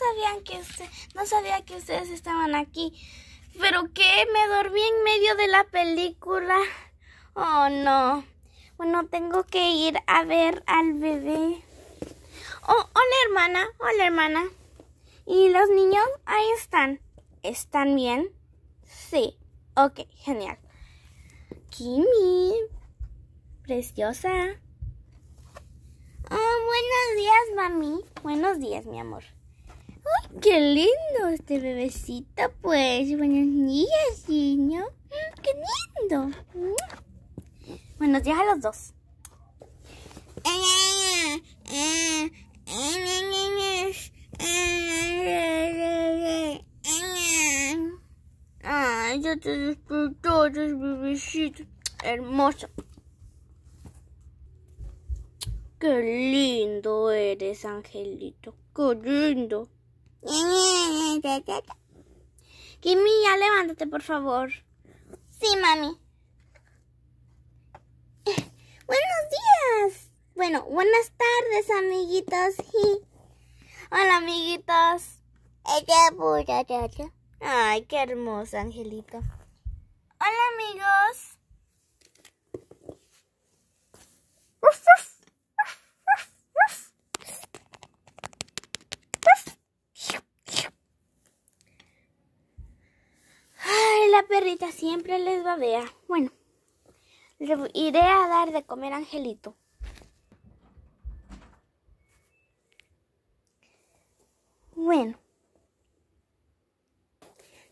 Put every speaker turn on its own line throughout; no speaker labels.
sabían que no sabía que ustedes estaban aquí. ¿Pero qué? Me dormí en medio de la película. Oh, no. Bueno, tengo que ir a ver al bebé. Oh, hola hermana, hola hermana. ¿Y los niños? Ahí están. ¿Están bien? Sí. Ok, genial. Kimi, preciosa. Oh, buenos días, mami. Buenos días, mi amor. ¡Ay, qué lindo este bebecito! Pues buenos días, niño. Mm, ¡Qué lindo! Mm. Buenos días a los dos. Ay, ya te despertó, bebecito. Hermoso. Qué lindo eres, angelito. Qué lindo. Kimmy, ya levántate, por favor. Sí, mami. Buenos días. Bueno, buenas tardes, amiguitos. Hola, amiguitos. Ay, qué hermoso, Angelito. Hola, amigos. la perrita siempre les babea. Bueno, le iré a dar de comer a Angelito. Bueno,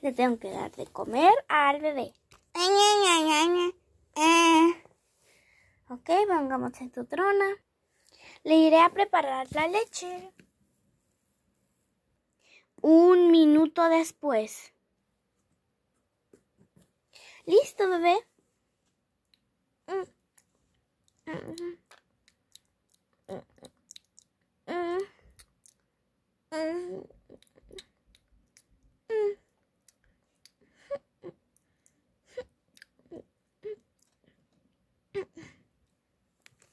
le tengo que dar de comer al bebé. Eh. Ok, pongamos en tu trona. Le iré a preparar la leche. Un minuto después. ¿Listo, bebé?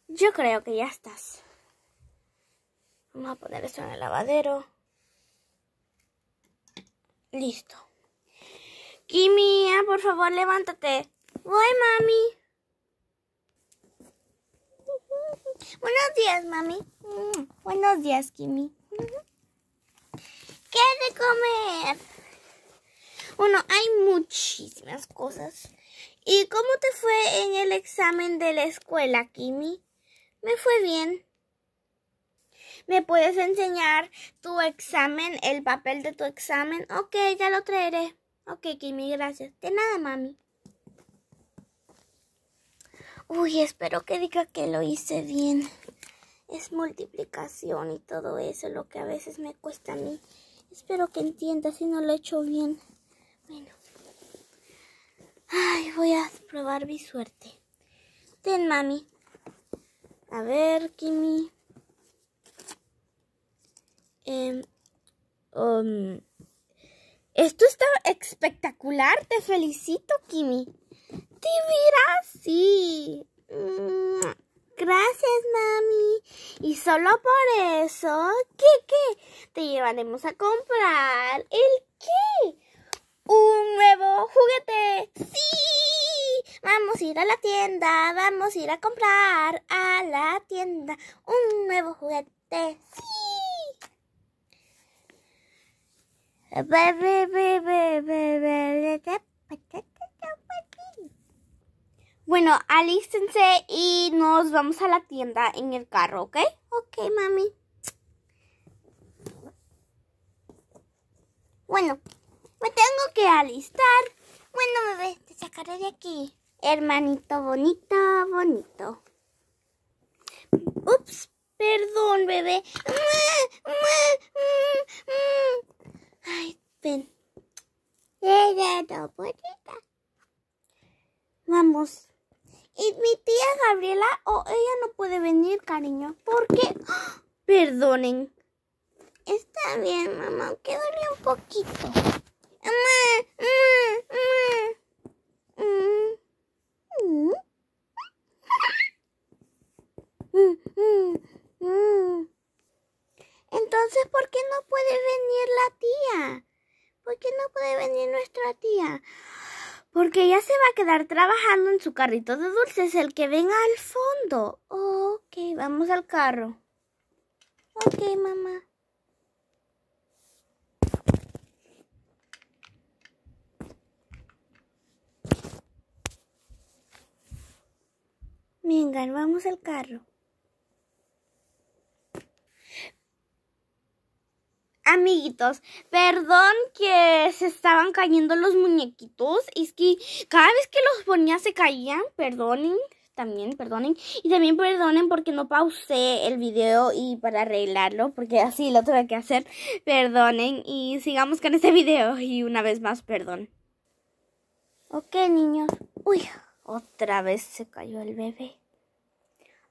Yo creo que ya estás. Vamos a poner esto en el lavadero. Listo. Kimi, por favor, levántate. Voy, mami. Buenos días, mami. Buenos días, Kimi. ¿Qué de comer? Bueno, hay muchísimas cosas. ¿Y cómo te fue en el examen de la escuela, Kimi? Me fue bien. ¿Me puedes enseñar tu examen, el papel de tu examen? Ok, ya lo traeré. Ok, Kimi, gracias. De nada, mami. Uy, espero que diga que lo hice bien. Es multiplicación y todo eso, lo que a veces me cuesta a mí. Espero que entienda si no lo he hecho bien. Bueno. Ay, voy a probar mi suerte. Ten, mami. A ver, Kimi. Eh, esto está espectacular. Te felicito, Kimi. ¿Te verás? Sí. Gracias, mami. Y solo por eso, ¿qué qué? Te llevaremos a comprar el qué? Un nuevo juguete. Sí. Vamos a ir a la tienda. Vamos a ir a comprar a la tienda un nuevo juguete. Sí. Bueno, alístense y nos vamos a la tienda en el carro, ¿ok? Ok, mami. Bueno, me tengo que alistar. Bueno, bebé, te sacaré de aquí. Hermanito bonito, bonito. Ups, perdón, bebé. Está bien, mamá, aunque duele un poquito. Mm, mm, mm, Entonces, ¿por qué no puede venir la tía? ¿Por qué no puede venir nuestra tía? Porque ella se va a quedar trabajando en su carrito de dulces, el que venga al fondo. Ok, vamos al carro. Ok, mamá. Venga, vamos al carro. Amiguitos, perdón que se estaban cayendo los muñequitos. Es que cada vez que los ponía se caían, perdonen también, perdonen. Y también perdonen porque no pausé el video y para arreglarlo, porque así lo tuve que hacer. Perdonen y sigamos con este video y una vez más, perdón. Ok, niños. Uy, otra vez se cayó el bebé.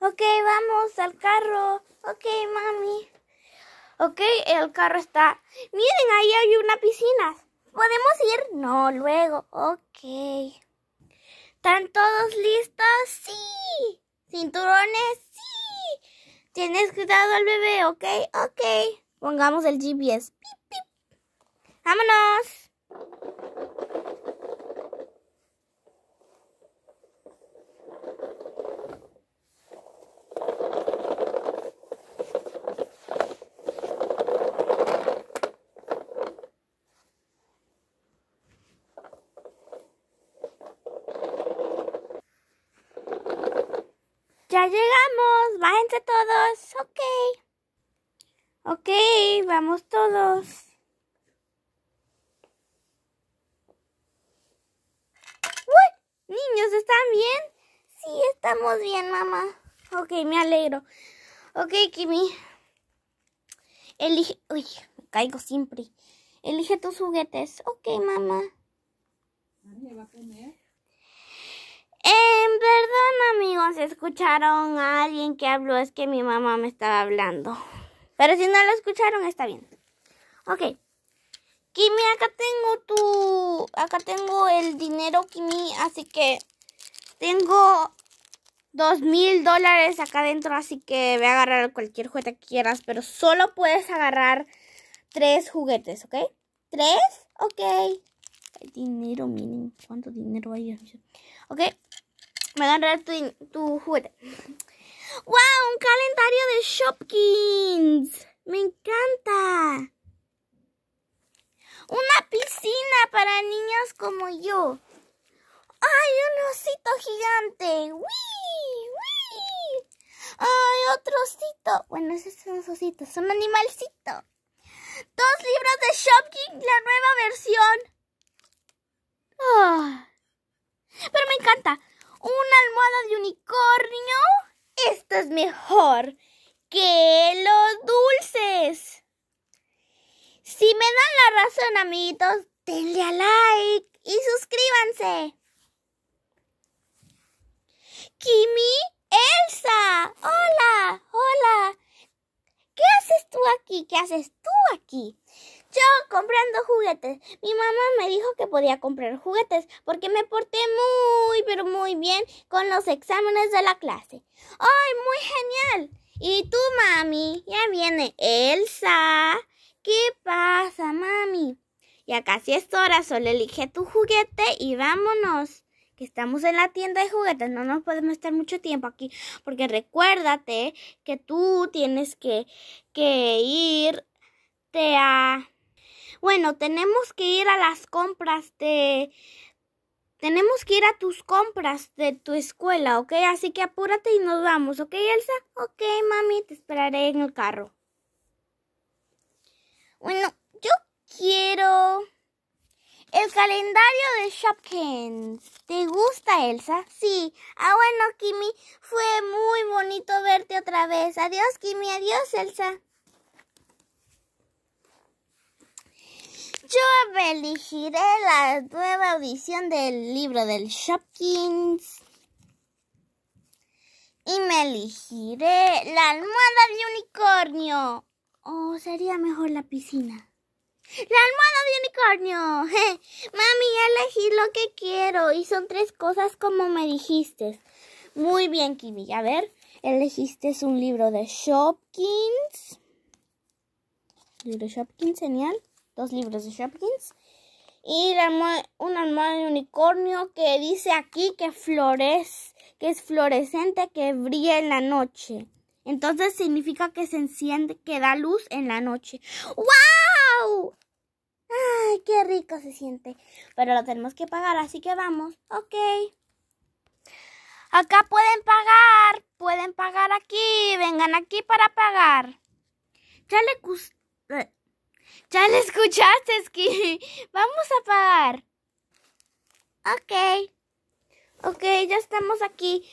Ok, vamos al carro. Ok, mami. Ok, el carro está... Miren, ahí hay una piscina. ¿Podemos ir? No, luego. Ok. ¿Están todos listos? Sí. Cinturones, sí. Tienes cuidado al bebé, ¿ok? Ok. Pongamos el GPS. Pip, pip. Vámonos. Ya llegamos, bájense todos. Ok. Ok, vamos todos. ¡Uy! Niños, ¿están bien? Sí, estamos bien, mamá. Ok, me alegro. Ok, Kimi. Elige... Uy, me caigo siempre. Elige tus juguetes. Ok, mamá. ¿Nadie va a comer? En verdad, amigos, escucharon a alguien que habló, es que mi mamá me estaba hablando. Pero si no lo escucharon, está bien. Ok. Kimi, acá tengo tu... Acá tengo el dinero, Kimi, así que tengo dos mil dólares acá adentro, así que voy a agarrar cualquier juguete que quieras, pero solo puedes agarrar tres juguetes, ¿ok? ¿Tres? Ok. El dinero, mínimo, cuánto dinero hay. Ok, me a tu, tu ¡Wow! ¡Un calendario de Shopkins! ¡Me encanta! ¡Una piscina para niños como yo! ¡Ay, un osito gigante! ¡Wii! ¡Wii! ¡Ay, otro osito! Bueno, esos son los ositos, son un animalcito. Dos libros de Shopkins, la nueva versión. Ah. Pero me encanta una almohada de unicornio, esto es mejor que los dulces. Si me dan la razón, amiguitos, denle a like y suscríbanse. Kimi Elsa, hola, hola. ¿Qué haces tú aquí? ¿Qué haces tú aquí? Yo comprando juguetes. Mi mamá me dijo que podía comprar juguetes porque me porté muy, pero muy bien con los exámenes de la clase. ¡Ay, muy genial! ¿Y tú, mami? Ya viene Elsa. ¿Qué pasa, mami? Ya casi es hora, solo elige tu juguete y vámonos. Que estamos en la tienda de juguetes, no nos podemos estar mucho tiempo aquí. Porque recuérdate que tú tienes que, que irte a bueno, tenemos que ir a las compras de... Tenemos que ir a tus compras de tu escuela, ¿ok? Así que apúrate y nos vamos, ¿ok, Elsa? Ok, mami, te esperaré en el carro. Bueno, yo quiero... El calendario de Shopkins. ¿Te gusta, Elsa? Sí. Ah, bueno, Kimi, fue muy bonito verte otra vez. Adiós, Kimi. Adiós, Elsa. Yo elegiré la nueva edición del libro del Shopkins. Y me elegiré la almohada de unicornio. O oh, sería mejor la piscina. La almohada de unicornio. Mami, elegí lo que quiero. Y son tres cosas como me dijiste. Muy bien, Kimi. A ver, elegiste un libro de Shopkins. Libro Shopkins, genial dos libros de Shopkins. Y un almohadón de unicornio que dice aquí que florece, que es fluorescente, que brilla en la noche. Entonces significa que se enciende, que da luz en la noche. ¡Wow! ¡Ay, qué rico se siente! Pero lo tenemos que pagar, así que vamos. Ok. Acá pueden pagar, pueden pagar aquí, vengan aquí para pagar. Ya le gusta... Eh, ya la escuchaste, Ski. Vamos a pagar. Ok. Ok, ya estamos aquí.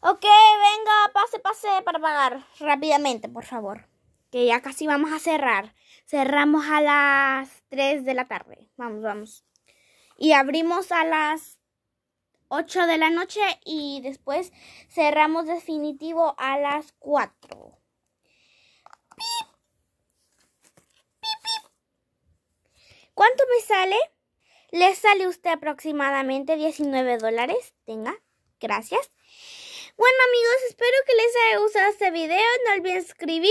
Ok, venga, pase, pase para pagar. Rápidamente, por favor. Que ya casi vamos a cerrar. Cerramos a las 3 de la tarde. Vamos, vamos. Y abrimos a las 8 de la noche y después cerramos definitivo a las 4. ¿Cuánto me sale? Le sale usted aproximadamente 19 dólares. Tenga, gracias. Bueno amigos, espero que les haya gustado este video. No olviden escribir.